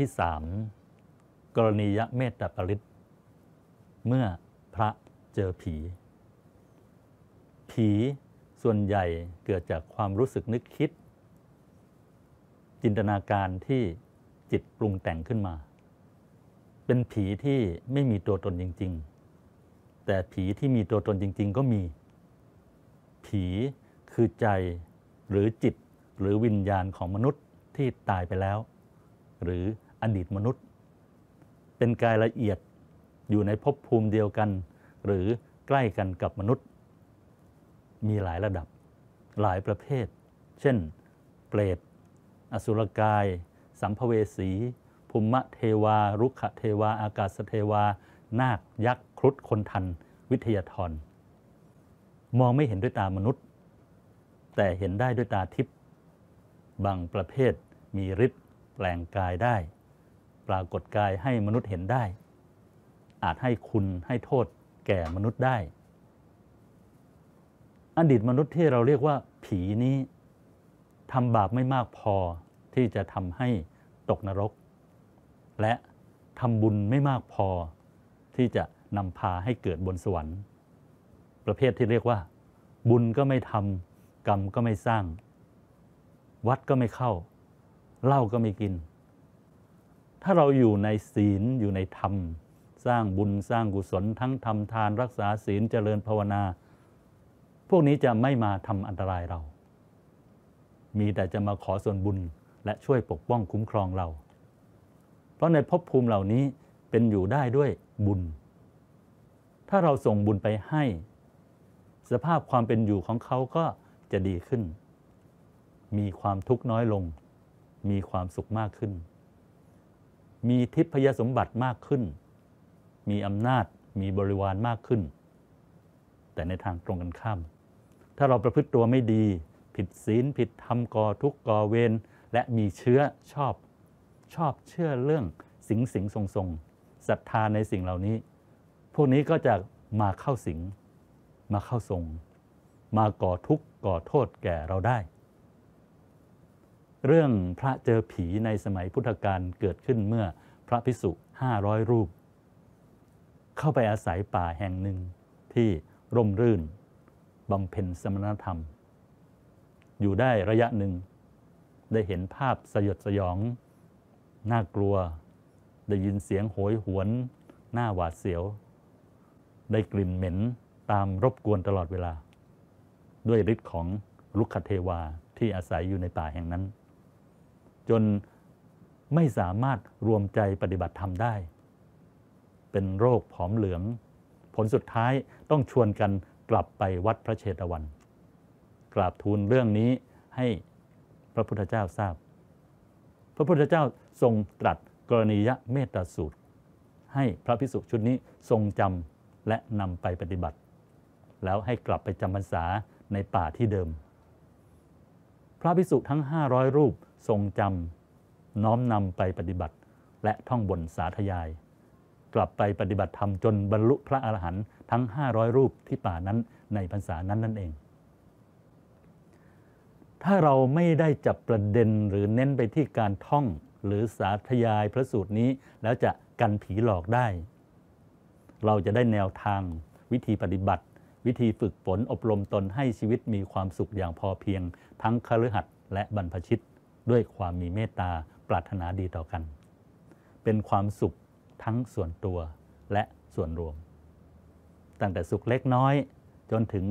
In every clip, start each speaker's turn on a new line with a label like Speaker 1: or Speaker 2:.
Speaker 1: ที่สามกรณียเมตตาปริต เมื่อพระเจอผี ผีส่วนใหญ่เกิดจากความรู้สึกนึกคิด จินตนาการที่จิตปรุงแต่งขึ้นมา เป็นผีที่ไม่มีตัวตนจริงๆ แต่ผีที่มีตัวตนจริงๆก็มี ผีคือใจหรือจิตหรือวิญญาณของมนุษย์ที่ตายไปแล้ว หรืออดีตมนุษย์ เป็นกายละเอียดอยู่ในภพภูมิเดียวกัน หรือใกล้กันกับมนุษย์ มีหลายระดับหลายประเภท เช่น เปรตอสุรกาย สัมภเวสีภูมะเทวา รุขเทวา อากาศเทวา นาคยักษ์ครุฑคนทัน วิทยาธรมองไม่เห็นด้วยตามนุษย์ แต่เห็นได้ด้วยตาทิพย์บางประเภทมีฤทธิ์แปลงกายได้ปรากฏกายให้มนุษย์เห็นได้ อาจให้คุณให้โทษแก่มนุษย์ได้อดีตมนุษย์ที่เราเรียกว่าผีนี้ทำบาปไม่มากพอที่จะทำให้ตกนรก และทำบุญไม่มากพอ ที่จะนำพาให้เกิดบนสวรรค์ ประเภทที่เรียกว่า บุญก็ไม่ทำกรรมก็ไม่สร้าง วัดก็ไม่เข้าเหล้าก็ไม่กินถ้าเราอยู่ในศีลอยู่ในธรรม สร้างบุญสร้างกุศลทั้งทำทานรักษาศีลเจริญภาวนา พวกนี้จะไม่มาทำอันตรายเรา มีแต่จะมาขอส่วนบุญและช่วยปกป้องคุ้มครองเรา เพราะในภพภูมิเหล่านี้เป็นอยู่ได้ด้วยบุญ ถ้าเราส่งบุญไปให้ สภาพความเป็นอยู่ของเขาก็จะดีขึ้น มีความทุกข์น้อยลง มีความสุขมากขึ้นมีทิพยสมบัติมากขึ้น มีอำนาจ มีบริวารมากขึ้น แต่ในทางตรงกันข้าม ถ้าเราประพฤติตัวไม่ดี ผิดศีล ผิดธรรมก่อทุกข์ก่อเวร และมีเชื้อชอบ ชอบเชื่อเรื่องสิงสิงทรงทรงศรัทธาในสิ่งเหล่านี้ พวกนี้ก็จะมาเข้าสิง มาเข้าทรง มาก่อทุกข์ก่อโทษแก่เราได้เรื่องพระเจอผีในสมัยพุทธกาลเกิดขึ้นเมื่อพระพิสุห้าร้อยรูป เข้าไปอาศัยป่าแห่งหนึ่งที่ร่มรื่นบำเพ็ญสมณธรรม อยู่ได้ระยะหนึ่ง ได้เห็นภาพสยดสยอง น่ากลัว ได้ยินเสียงโหยหวน หน้าหวาดเสียว ได้กลิ่นเหม็นตามรบกวนตลอดเวลา ด้วยฤทธิ์ของลุกคเทวาที่อาศัยอยู่ในป่าแห่งนั้นจนไม่สามารถรวมใจปฏิบัติธรรมได้ เป็นโรคผอมเหลือง ผลสุดท้ายต้องชวนกันกลับไปวัดพระเชตวันกราบทูลเรื่องนี้ให้พระพุทธเจ้าทราบ พระพุทธเจ้าทรงตรัสกรณียเมตตาสูตร ให้พระพิสุชุดนี้ทรงจำและนำไปปฏิบัติ แล้วให้กลับไปจำพรรษาในป่าที่เดิม พระพิสุทั้ง500รูปทรงจำ น้อมนำไปปฏิบัติและท่องบนสาธยาย กลับไปปฏิบัติธรรมจนบรรลุพระอรหันต์ทั้ง 500 รูปที่ป่านั้นในภาษานั้นนั่นเอง ถ้าเราไม่ได้จับประเด็นหรือเน้นไปที่การท่องหรือสาธยายพระสูตรนี้ แล้วจะกันผีหลอกได้ เราจะได้แนวทางวิธีปฏิบัติ วิธีฝึกฝนอบรมตนให้ชีวิตมีความสุขอย่างพอเพียง ทั้งคฤหัสถ์และบรรพชิตด้วยความมีเมตตาปรารถนาดีต่อกัน เป็นความสุขทั้งส่วนตัวและส่วนรวม ตั้งแต่สุขเล็กน้อย จนถึง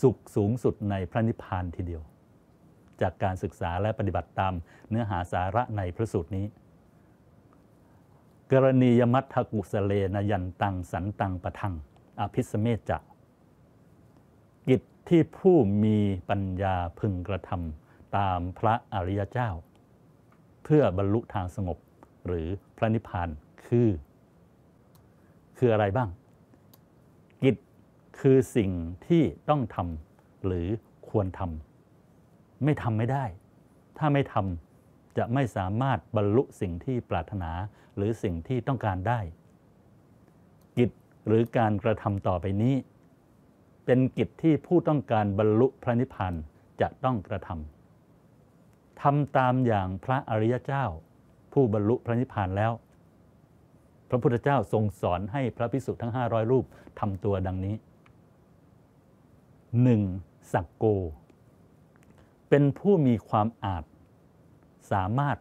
Speaker 1: สุขสูงสุดในพระนิพพานทีเดียว จากการศึกษาและปฏิบัติตามเนื้อหาสาระในพระสูตรนี้ กรณียมัตถกุสเลนยันตัง สันตังปะทังอภิสเมจจะกิจที่ผู้มีปัญญาพึงกระทำตามพระอริยเจ้า เพื่อบรรลุทางสงบหรือพระนิพพานคือ คืออะไรบ้าง กิจคือสิ่งที่ต้องทำหรือควรทำไม่ทำไม่ได้ ถ้าไม่ทำจะไม่สามารถบรรลุสิ่งที่ปรารถนาหรือสิ่งที่ต้องการได้ กิจ หรือการกระทำต่อไปนี้ เป็นกิจที่ผู้ต้องการบรรลุพระนิพพานจะต้องกระทำทำตามอย่างพระอริยเจ้า ผู้บรรลุพระนิพพานแล้ว พระพุทธเจ้าทรงสอนให้พระภิกษุทั้ง 500 รูปทำตัวดังนี้หนึ่งสักโก เป็นผู้มีความอาจสามารถ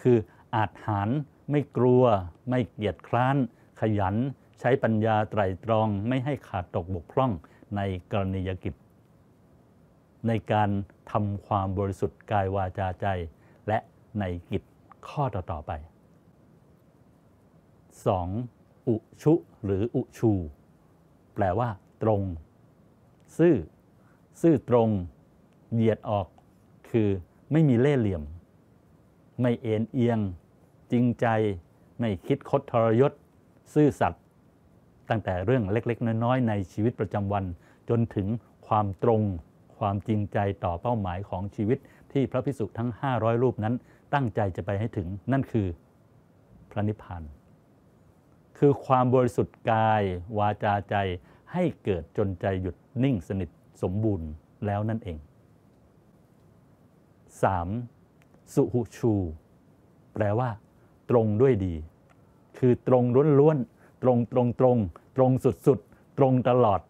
Speaker 1: คืออาจหารไม่กลัว ไม่เกียจคร้าน ขยัน ใช้ปัญญาไตรตรองไม่ให้ขาดตกบกพร่องในกรณียกิจในการทำความบริสุทธิ์กายวาจาใจ และในกิจข้อต่อ ๆ ไป 2. อุชุ หรืออุชู แปลว่า ตรง ซื่อซื่อตรงเหยียดออกคือ ไม่มีเล่ห์เหลี่ยม ไม่เอ็นเอียง จริงใจ ไม่คิดคดทรยศ ซื่อสัตย์ตั้งแต่เรื่องเล็ก ๆ น้อย ๆ ในชีวิตประจำวันจนถึงความตรงความจริงใจต่อเป้าหมายของชีวิต ที่พระพิสุทั้ง 500 รูปนั้น ตั้งใจจะไปให้ถึงนั่นคือ พระนิพพาน คือความบริสุทธิ์กาย วาจาใจ ให้เกิดจนใจหยุดนิ่งสนิทสมบูรณ์แล้วนั่นเอง 3. สุหุชู แปลว่า ตรงด้วยดี คือตรงล้วนๆตรงตรงตรง ตรงสุดๆตรงตลอด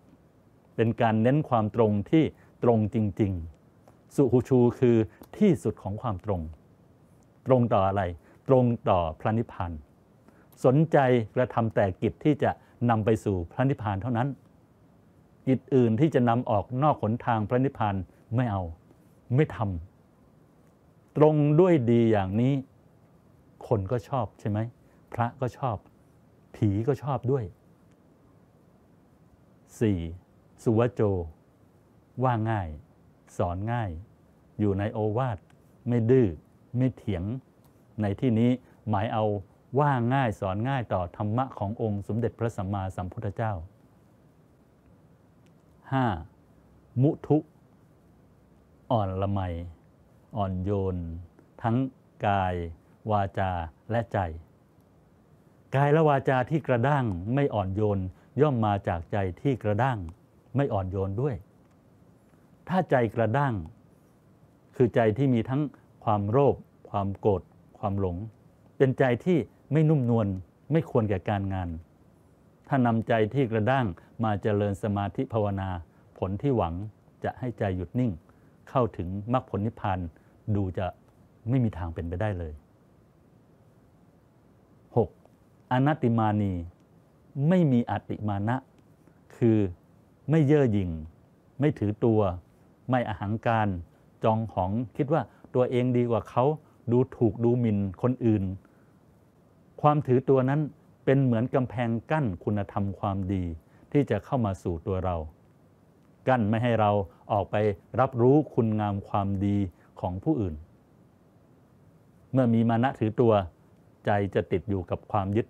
Speaker 1: เป็นการเน้นความตรงที่ตรงจริง ๆ สุหุชูคือที่สุดของความตรง ตรงต่ออะไร ตรงต่อพระนิพพานสนใจกระทำแต่กิจที่จะนำไปสู่พระนิพพานเท่านั้นกิจอื่นที่จะนำออกนอกขนทางพระนิพพานไม่เอาไม่ทำ ตรงด้วยดีอย่างนี้คนก็ชอบใช่ไหมพระก็ชอบ ผีก็ชอบด้วย 4. สุวโจว่าง่ายสอนง่าย อยู่ในโอวาทไม่ดื้อไม่เถียง ในที่นี้หมายเอาว่าง่ายสอนง่ายต่อธรรมะขององค์สมเด็จพระสัมมาสัมพุทธเจ้า 5. มุทุ อ่อนละไมอ่อนโยน ทั้งกาย วาจาและใจ กายและวาจาที่กระด้างไม่อ่อนโยน ย่อมมาจากใจที่กระด้างไม่อ่อนโยนด้วยถ้าใจกระด้างคือใจที่มีทั้งความโลภความโกรธความหลง เป็นใจที่ไม่นุ่มนวลไม่ควรแก่การงาน ถ้านำใจที่กระด้างมาเจริญสมาธิภาวนา ผลที่หวังจะให้ใจหยุดนิ่งเข้าถึงมรรคผลนิพพานดูจะไม่มีทางเป็นไปได้เลย 6. อนัตติมานีไม่มีอัติมานะคือไม่เย่อหยิ่งไม่ถือตัวไม่อหังการจองของคิดว่าตัวเองดีกว่าเขาดูถูกดูหมิ่นคนอื่น ความถือตัวนั้นเป็นเหมือนกำแพงกั้นคุณธรรมความดี ที่จะเข้ามาสู่ตัวเรา กั้นไม่ให้เราออกไปรับรู้คุณงามความดีของผู้อื่น เมื่อมีมานะถือตัว ใจจะติดอยู่กับความยึด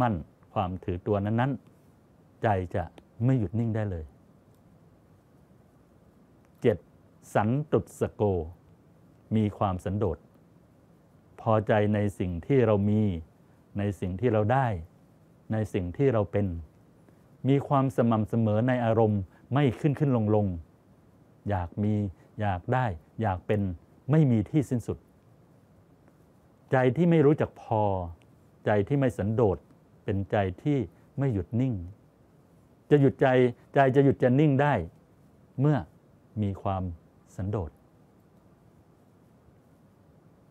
Speaker 1: มั่นความถือตัวนั้นๆ ใจจะไม่หยุดนิ่งได้เลย 7. สันตุสโก มีความสันโดษ พอใจในสิ่งที่เรามี ในสิ่งที่เราได้ ในสิ่งที่เราเป็น มีความสม่ำเสมอในอารมณ์ ไม่ขึ้นขึ้นลงลง อยากมี อยากได้ อยากเป็น ไม่มีที่สิ้นสุด ใจที่ไม่รู้จักพอ ใจที่ไม่สันโดษ เป็นใจที่ไม่หยุดนิ่ง จะหยุดใจ ใจจะหยุดจะนิ่งได้ เมื่อมีความสันโดษ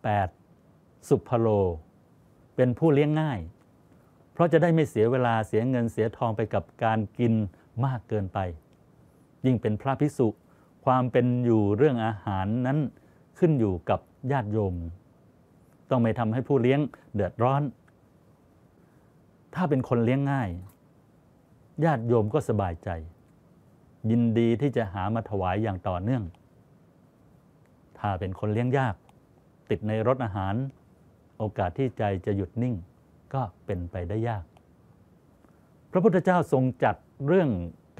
Speaker 1: 8. สุภโล เป็นผู้เลี้ยงง่าย เพราะจะได้ไม่เสียเวลา เสียเงิน เสียทองไปกับการกินมากเกินไป ยิ่งเป็นพระภิกษุ ความเป็นอยู่เรื่องอาหารนั้นขึ้นอยู่กับญาติโยม ต้องไม่ทำให้ผู้เลี้ยงเดือดร้อน ถ้าเป็นคนเลี้ยงง่าย ญาติโยมก็สบายใจยินดีที่จะหามาถวายอย่างต่อเนื่อง ถ้าเป็นคนเลี้ยงยาก ติดในรถอาหารโอกาสที่ใจจะหยุดนิ่งก็เป็นไปได้ยาก พระพุทธเจ้าทรงจัดเรื่อง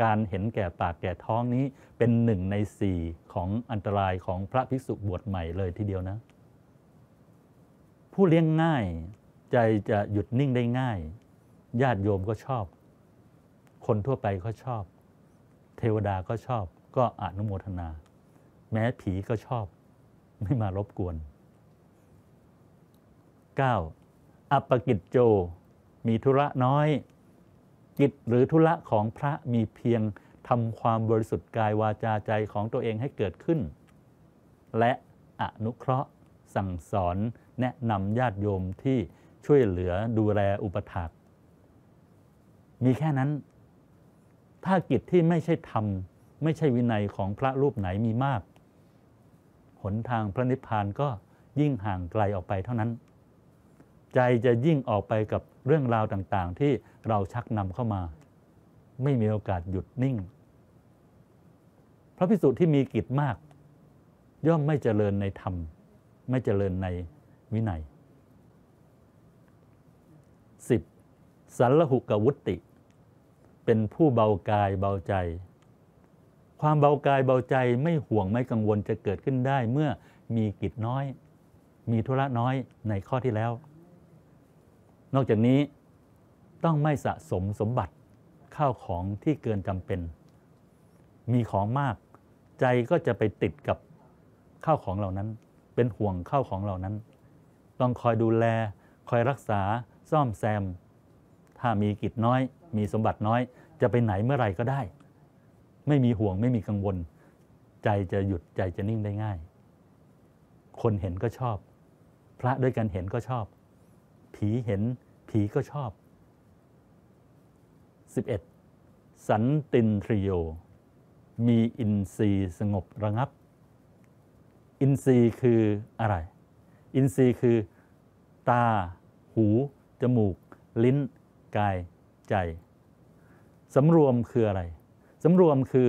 Speaker 1: การเห็นแก่ปากแก่ท้องนี้เป็นหนึ่งในสี่ของอันตรายของพระภิกษุบวชใหม่เลยทีเดียวนะ ผู้เลี้ยงง่ายใจจะหยุดนิ่งได้ง่าย ญาติโยมก็ชอบ คนทั่วไปก็ชอบทวดาก็ชอบก็อนุโมทนา แม้ผีก็ชอบไม่มารบกวน 9. อัปกิจโจ มีธุระน้อย กิจหรือธุระของพระมีเพียงทำความบริสุทธิ์กายวาจาใจของตัวเองให้เกิดขึ้น และอนุเคราะห์สั่งสอนแนะนำญาติโยมที่ช่วยเหลือดูแลอุปถัมภ์มีแค่นั้นถ้ากิจที่ไม่ใช่ธรรม ไม่ใช่วินัยของพระรูปไหนมีมาก หนทางพระนิพพานก็ยิ่งห่างไกลออกไปเท่านั้น ใจจะยิ่งออกไปกับเรื่องราวต่างๆ ที่เราชักนำเข้ามา ไม่มีโอกาสหยุดนิ่ง พระพิสุทธิ์ที่มีกิจมาก ย่อมไม่เจริญในธรรม ไม่เจริญในวินัย 10. สันลหุกวุตติเป็นผู้เบากายเบาใจ ความเบากายเบาใจไม่ห่วงไม่กังวลจะเกิดขึ้นได้เมื่อมีกิจน้อย มีธุระน้อยในข้อที่แล้ว นอกจากนี้ต้องไม่สะสมสมบัติข้าวของที่เกินจำเป็น มีของมากใจก็จะไปติดกับข้าวของเหล่านั้น เป็นห่วงข้าวของเหล่านั้น ต้องคอยดูแลคอยรักษาซ่อมแซม ถ้ามีกิจน้อยมีสมบัติน้อยจะไปไหนเมื่อไรก็ได้ ไม่มีห่วงไม่มีกังวล ใจจะหยุดใจจะนิ่งได้ง่าย คนเห็นก็ชอบ พระด้วยกันเห็นก็ชอบ ผีเห็นผีก็ชอบ 11. สันตินทรีโอมีอินทรีย์สงบระงับ อินทรีย์คืออะไร อินทรีย์คือตา หู จมูก ลิ้นกายใจสำรวมคืออะไร สำรวมคือ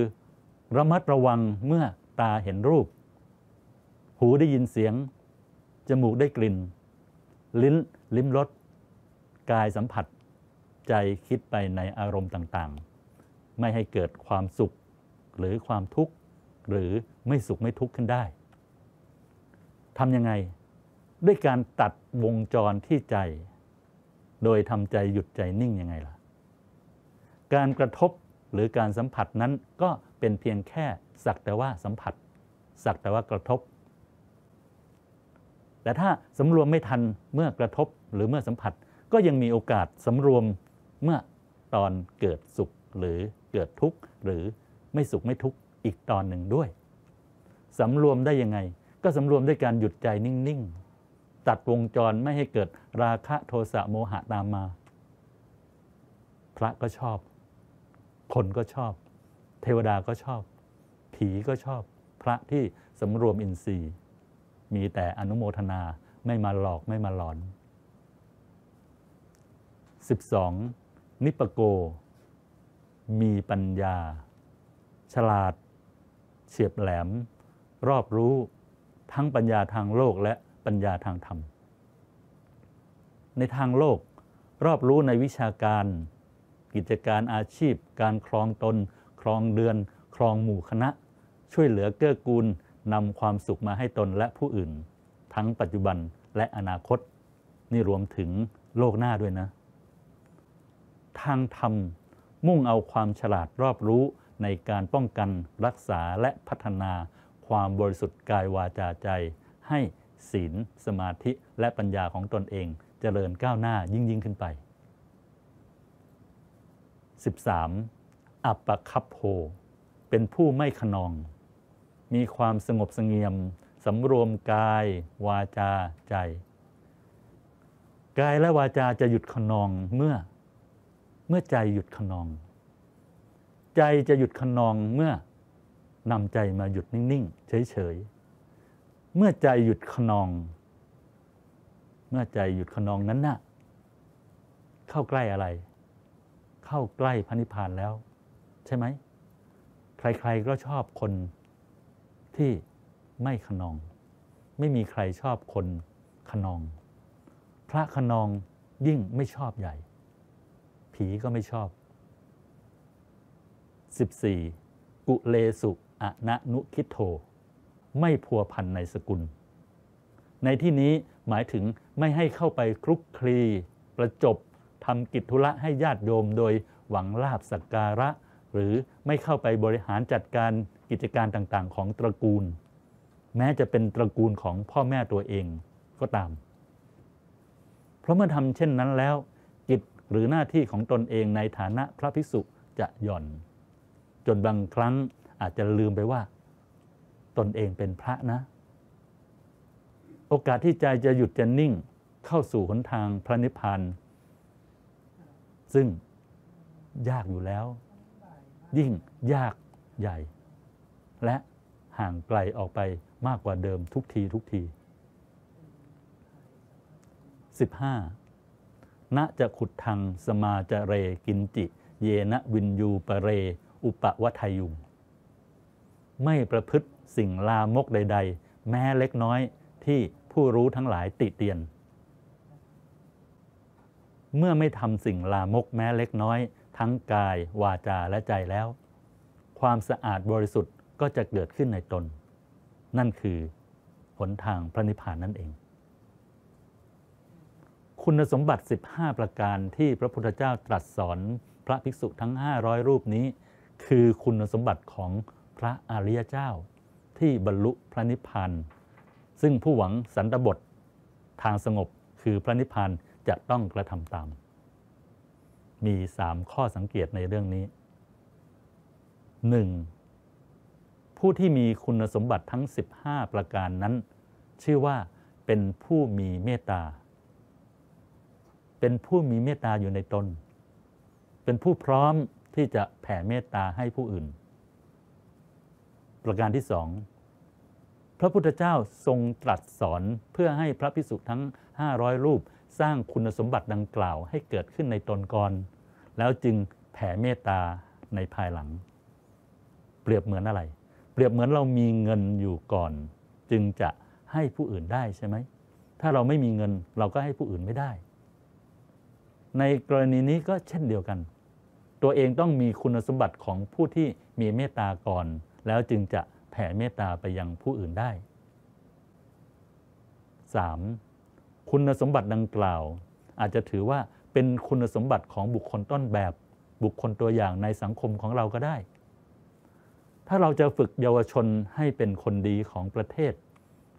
Speaker 1: ระมัดระวังเมื่อตาเห็นรูป หูได้ยินเสียง จมูกได้กลิ่น ลิ้นลิ้มรส กายสัมผัส ใจคิดไปในอารมณ์ต่าง ๆ ไม่ให้เกิดความสุขหรือความทุกข์ หรือไม่สุขไม่ทุกข์ขึ้นได้ ทำยังไง ด้วยการตัดวงจรที่ใจ โดยทำใจหยุดใจนิ่งยังไงล่ะการกระทบหรือการสัมผัสนั้นก็เป็นเพียงแค่สักแต่ว่าสัมผัสสักแต่ว่ากระทบ แต่ถ้าสำรวมไม่ทันเมื่อกระทบหรือเมื่อสัมผัส ก็ยังมีโอกาสสำรวมเมื่อตอนเกิดสุขหรือเกิดทุกข์หรือไม่สุขไม่ทุกข์อีกตอนหนึ่งด้วยสำรวมได้ยังไง ก็สำรวมด้วยการหยุดใจนิ่งๆ ตัดวงจรไม่ให้เกิดราคะโทสะโมหะตามมา พระก็ชอบคนก็ชอบ เทวดาก็ชอบ ผีก็ชอบพระที่สำรวมอินทรีย์มีแต่อนุโมทนาไม่มาหลอกไม่มาหลอน 12. นิปโก มีปัญญา ฉลาดเฉียบแหลม รอบรู้ทั้งปัญญาทางโลกและปัญญาทางธรรม ในทางโลกรอบรู้ในวิชาการกิจการอาชีพการครองตนครองเดือนครองหมู่คณะ ช่วยเหลือเกื้อกูลนำความสุขมาให้ตนและผู้อื่น ทั้งปัจจุบันและอนาคต นี่รวมถึงโลกหน้าด้วยนะ ทางธรรมมุ่งเอาความฉลาดรอบรู้ในการป้องกันรักษาและพัฒนาความบริสุทธิ์กายวาจาใจ ให้ศีลสมาธิและปัญญาของตนเองจเจริญก้าวหน้ายิ่งยิ่งขึ้นไป 13. อัปปคับโพเป็นผู้ไม่ขนอง มีความสงบสงเงียมสำรวมกายวาจาใจ กายและวาจาจะหยุดขนองเมื่อ เมื่อใจหยุดขนอง ใจจะหยุดขนองเมื่อนำใจมาหยุดนิ่งๆเฉยๆ เมื่อใจหยุดขนอง เมื่อใจหยุดขนองนั้นนะ่ะเข้าใกล้อะไรเข้าใกล้พระนิพพานแล้ว ใช่ไหม ใครๆก็ชอบคนที่ไม่ขนอง ไม่มีใครชอบคนขนอง พระขนองยิ่งไม่ชอบใหญ่ ผีก็ไม่ชอบ 14. กุเลสุอะนะนุคิโท ไม่พัวพันในสกุล ในที่นี้หมายถึงไม่ให้เข้าไปคลุกคลีประจบทำกิจธุระให้ญาติโยมโดยหวังลาบสักการะหรือไม่เข้าไปบริหารจัดการกิจการต่างๆของตระกูล แม้จะเป็นตระกูลของพ่อแม่ตัวเองก็ตาม เพราะเมื่อทำเช่นนั้นแล้ว กิจหรือหน้าที่ของตนเองในฐานะพระภิกษุจะหย่อน จนบางครั้ง อาจจะลืมไปว่า ตนเองเป็นพระนะ โอกาสที่ใจจะหยุดจะนิ่งเข้าสู่หนทางพระนิพพานซึ่งยากอยู่แล้ว ยิ่งยากใหญ่ และห่างไกลออกไปมากกว่าเดิมทุกทีทุกทีสิบห้าณจะขุดทางสมาจะเรกินจิ เยนะวินยูปะเรอุปวัทยุง ไม่ประพฤติสิ่งลามกใด ๆ แม้เล็กน้อยที่ผู้รู้ทั้งหลายติเตียนเมื่อไม่ทำสิ่งลามกแม้เล็กน้อย ทั้งกายวาจาและใจแล้ว ความสะอาดบริสุทธิ์ก็จะเกิดขึ้นในตน นั่นคือหนทางพระนิพพานนั่นเอง คุณสมบัติ 15 ประการที่พระพุทธเจ้าตรัสสอนพระภิกษุทั้ง 500 รูปนี้ คือคุณสมบัติของพระอริยเจ้า ที่บรรลุพระนิพพาน ซึ่งผู้หวังสันตบททางสงบคือพระนิพพานจะต้องกระทำตาม มีสามข้อสังเกตในเรื่องนี้หนึ่งผู้ที่มีคุณสมบัติทั้ง 15 ประการนั้น ชื่อว่า เป็นผู้มีเมตตา เป็นผู้มีเมตตาอยู่ในตน เป็นผู้พร้อมที่จะแผ่เมตตาให้ผู้อื่น ประการที่สองพระพุทธเจ้าทรงตรัสสอนเพื่อให้พระพิสุทั้ง 500 รูปสร้างคุณสมบัติดังกล่าวให้เกิดขึ้นในตนก่อนแล้วจึงแผ่เมตตาในภายหลัง เปรียบเหมือนอะไร เปรียบเหมือนเรามีเงินอยู่ก่อน จึงจะให้ผู้อื่นได้ใช่ไหมถ้าเราไม่มีเงินเราก็ให้ผู้อื่นไม่ได้ ในกรณีนี้ก็เช่นเดียวกัน ตัวเองต้องมีคุณสมบัติของผู้ที่มีเมตตาก่อน แล้วจึงจะแผ่เมตตาไปยังผู้อื่นได้ 3. คุณสมบัติดังกล่าว อาจจะถือว่าเป็นคุณสมบัติของบุคคลต้นแบบบุคคลตัวอย่างในสังคมของเราก็ได้ ถ้าเราจะฝึกเยาวชนให้เป็นคนดีของประเทศ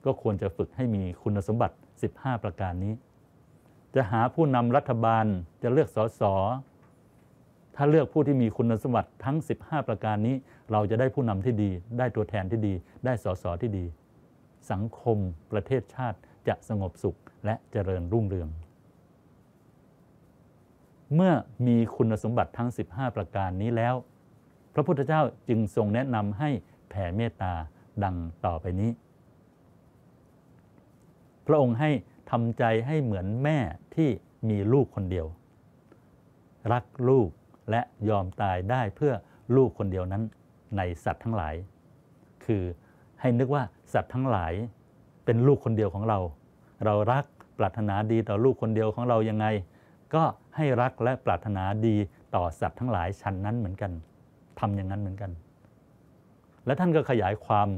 Speaker 1: ก็ควรจะฝึกให้มีคุณสมบัติ 15 ประการนี้ จะหาผู้นำรัฐบาลจะเลือกสส ถ้าเลือกผู้ที่มีคุณสมบัติทั้ง 15 ประการนี้เราจะได้ผู้นำที่ดี ได้ตัวแทนที่ดี ได้สส ที่ดี สังคมประเทศชาติจะสงบสุขและเจริญรุ่งเรือง เมื่อมีคุณสมบัติทั้ง 15 ประการนี้แล้ว พระพุทธเจ้าจึงทรงแนะนำให้แผ่เมตตาดังต่อไปนี้ พระองค์ให้ทำใจให้เหมือนแม่ที่มีลูกคนเดียว รักลูกและยอมตายได้เพื่อลูกคนเดียวนั้นในสัตว์ทั้งหลาย คือให้นึกว่าสัตว์ทั้งหลายเป็นลูกคนเดียวของเราเรารักปรารถนาดีต่อลูกคนเดียวของเรายังไง ก็ให้รักและปรารถนาดีต่อสัตว์ทั้งหลายชั้นนั้นเหมือนกัน ทำอย่างนั้นเหมือนกัน และท่านก็ขยายความ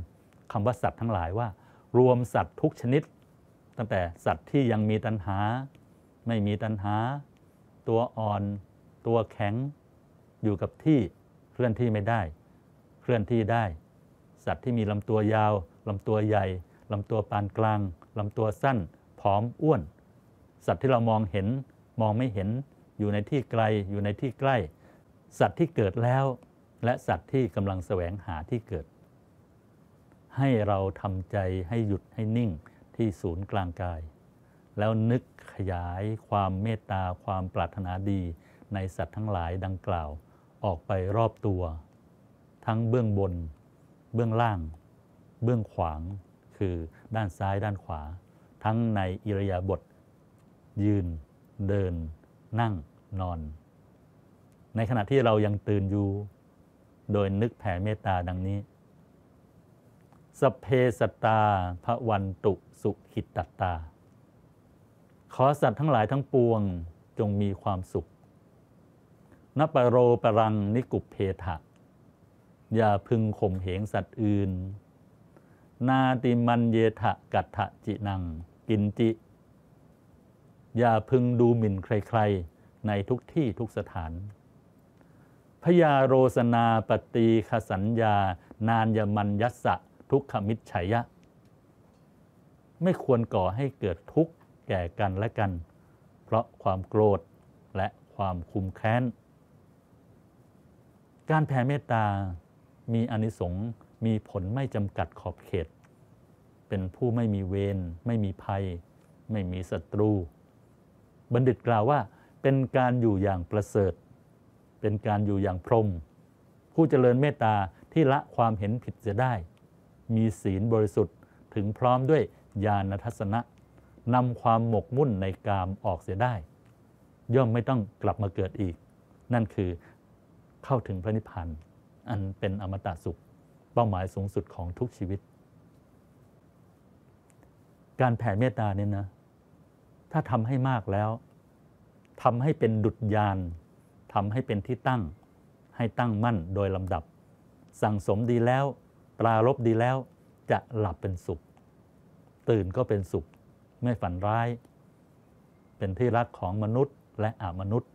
Speaker 1: คำว่าสัตว์ทั้งหลายว่า รวมสัตว์ทุกชนิด ตั้งแต่สัตว์ที่ยังมีตัณหา ไม่มีตัณหา ตัวอ่อน ตัวแข็ง อยู่กับที่เคลื่อนที่ไม่ได้ เคลื่อนที่ได้ สัตว์ที่มีลำตัวยาวลำตัวใหญ่ลำตัวปานกลาง ลำตัวสั้น ผอม อ้วน สัตว์ที่เรามองเห็น มองไม่เห็น อยู่ในที่ไกล อยู่ในที่ใกล้ สัตว์ที่เกิดแล้ว และสัตว์ที่กำลังแสวงหาที่เกิด ให้เราทำใจให้หยุดให้นิ่งที่ศูนย์กลางกาย แล้วนึกขยายความเมตตาความปรารถนาดีในสัตว์ทั้งหลายดังกล่าว ออกไปรอบตัว ทั้งเบื้องบน เบื้องล่าง เบื้องขวางคือ ด้านซ้ายด้านขวา ทั้งในอิริยาบถยืน เดิน นั่งนอน ในขณะที่เรายังตื่นอยู่ โดยนึกแผ่เมตตาดังนี้ สเพสตาพระวันตุ สุขิตตตา ขอสัตว์ทั้งหลายทั้งปวงจงมีความสุขนปโรปรังนิกุเพทะอย่าพึงข่มเหงสัตว์อื่นนาติมันเยทะกัตถะจินัง กินจิ อย่าพึงดูหมิ่นใครๆ ในทุกที่ทุกสถาน พยาโรสนาปฏีขสัญญา นานยมัญยัสะทุกขมิชฉยะ ไม่ควรก่อให้เกิดทุกข์แก่กันและกัน เพราะความโกรธและความคุมแค้น การแผ่เมตตามีอนิสงส์มีผลไม่จำกัดขอบเขต เป็นผู้ไม่มีเวร ไม่มีภัย ไม่มีศัตรู บัณฑิตกล่าวว่า เป็นการอยู่อย่างประเสริฐ เป็นการอยู่อย่างพรม ผู้เจริญเมตตาที่ละความเห็นผิดจะได้ มีศีลบริสุทธิ์ ถึงพร้อมด้วยญาณทัศนะนำความหมกมุ่นในกามออกเสียได้ ย่อมไม่ต้องกลับมาเกิดอีก นั่นคือเข้าถึงพระนิพพาน อันเป็นอมตะสุขป้าหมายสูงสุดของทุกชีวิต การแผ่เมตตาเนี่ยนะ ถ้าทำให้มากแล้ว ทำให้เป็นดุจยาน ทำให้เป็นที่ตั้ง ให้ตั้งมั่นโดยลำดับ สั่งสมดีแล้ว ปรารบดีแล้ว จะหลับเป็นสุข ตื่นก็เป็นสุข ไม่ฝันร้าย เป็นที่รักของมนุษย์และอามนุษย์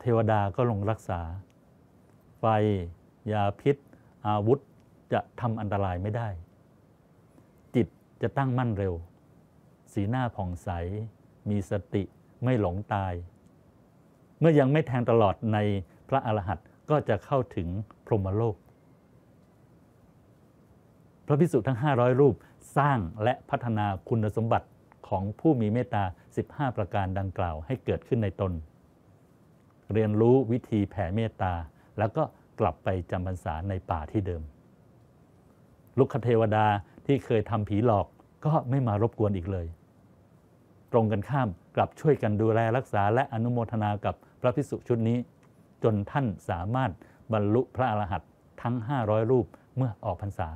Speaker 1: เทวดาก็ลงรักษา ไฟ ยาพิษ อาวุธจะทำอันตรายไม่ได้ จิตจะตั้งมั่นเร็ว สีหน้าผ่องใส มีสติไม่หลงตาย เมื่อยังไม่แทงตลอดในพระอรหันต์ ก็จะเข้าถึงพรหมโลก พระพิสุทั้ง 500 รูปสร้างและพัฒนาคุณสมบัติของผู้มีเมตตา15 ประการดังกล่าวให้เกิดขึ้นในตน เรียนรู้วิธีแผ่เมตตา แล้วก็กลับไปจำพรรษาในป่าที่เดิมลุกคเทวดาที่เคยทำผีหลอกก็ไม่มารบกวนอีกเลย ตรงกันข้ามกลับช่วยกันดูแลรักษาและอนุโมทนากับพระพิสุชุดนี้ จนท่านสามารถบรรลุพระอรหันต์ทั้ง 500 รูปเมื่อออกพรรษา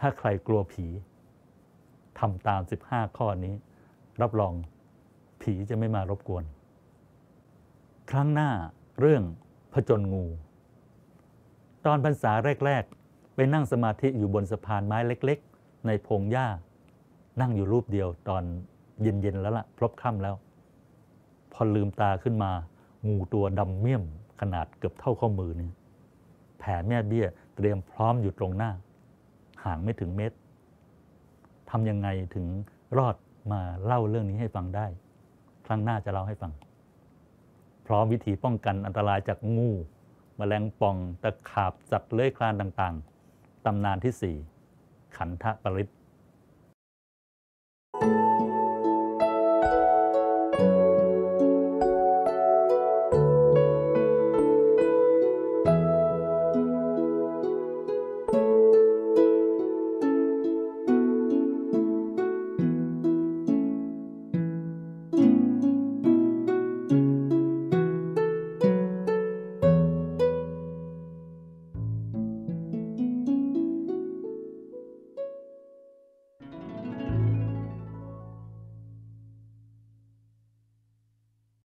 Speaker 1: ถ้าใครกลัวผีทำตาม 15 ข้อนี้ รับรองผีจะไม่มารบกวน ครั้งหน้าเรื่องผจญงู ตอนพรรษาแรกไปนั่งสมาธิอยู่บนสะพานไม้เล็ก ๆ ในพงหญ้า นั่งอยู่รูปเดียวตอนเย็น ๆ แล้วละ่ะพรบค่ำแล้ว พอลืมตาขึ้นมา งูตัวดำเมี่ยมขนาดเกือบเท่าข้อมือเนี่ยแผ่แม่เบี้ย เตรียมพร้อมอยู่ตรงหน้า ห่างไม่ถึงเมตรทำยังไงถึงรอดมาเล่าเรื่องนี้ให้ฟังได้ ครั้งหน้าจะเล่าให้ฟัง พร้อมวิธีป้องกันอันตรายจากงูมแมลงป่องตะขาบสัตว์เลื้อยคลานต่างๆตำนานที่ 4 ขันธปริศ